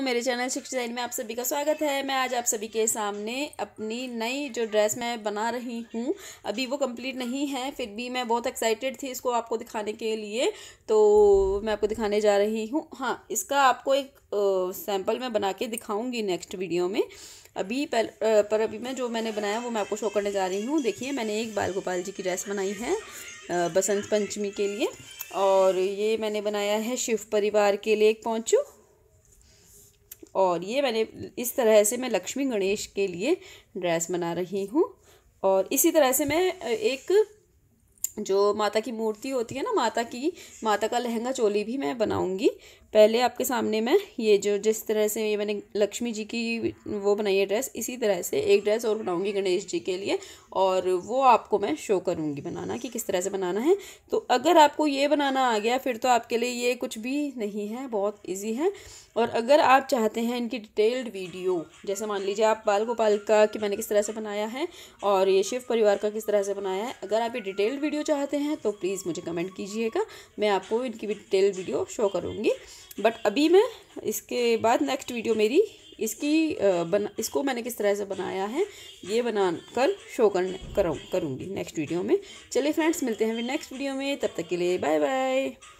दोस्तों मेरे चैनल शिक्षा डिज़ाइन में आप सभी का स्वागत है मैं आज आप सभी के सामने अपनी नई जो ड्रेस मैं बना रही हूँ अभी वो कंप्लीट नहीं है फिर भी मैं बहुत एक्साइटेड थी इसको आपको दिखाने के लिए तो मैं आपको दिखाने जा रही हूँ हाँ इसका आपको एक सैम्पल मैं बना के दिखाऊँगी नेक्स्ट वीडियो में अभी पहल, आ, पर अभी मैं जो मैंने बनाया वो मैं आपको शो करने जा रही हूँ देखिए मैंने एक बाल गोपाल जी की ड्रेस बनाई है बसंत पंचमी के लिए और ये मैंने बनाया है शिव परिवार के लिए एक पहुँचू और ये मैंने इस तरह से मैं लक्ष्मी गणेश के लिए ड्रेस बना रही हूँ और इसी तरह से मैं एक जो माता की मूर्ति होती है ना माता की माता का लहंगा चोली भी मैं बनाऊंगी पहले आपके सामने मैं ये जो जिस तरह से ये मैंने लक्ष्मी जी की वो बनाई है ड्रेस इसी तरह से एक ड्रेस और बनाऊंगी गणेश जी के लिए और वो आपको मैं शो करूंगी बनाना कि किस तरह से बनाना है तो अगर आपको ये बनाना आ गया फिर तो आपके लिए ये कुछ भी नहीं है बहुत ईजी है और अगर आप चाहते हैं इनकी डिटेल्ड वीडियो जैसे मान लीजिए आप बाल गोपाल का कि मैंने किस तरह से बनाया है और ये शिव परिवार का किस तरह से बनाया है अगर आप ये डिटेल्ड वीडियो चाहते हैं तो प्लीज़ मुझे कमेंट कीजिएगा मैं आपको इनकी भी डिटेल वीडियो शो करूँगी बट अभी मैं इसके बाद नेक्स्ट वीडियो मेरी इसकी बना इसको मैंने किस तरह से बनाया है ये बना कर शो कर करूँगी नेक्स्ट वीडियो में चलिए फ्रेंड्स मिलते हैं फिर नेक्स्ट वीडियो में तब तक के लिए बाय बाय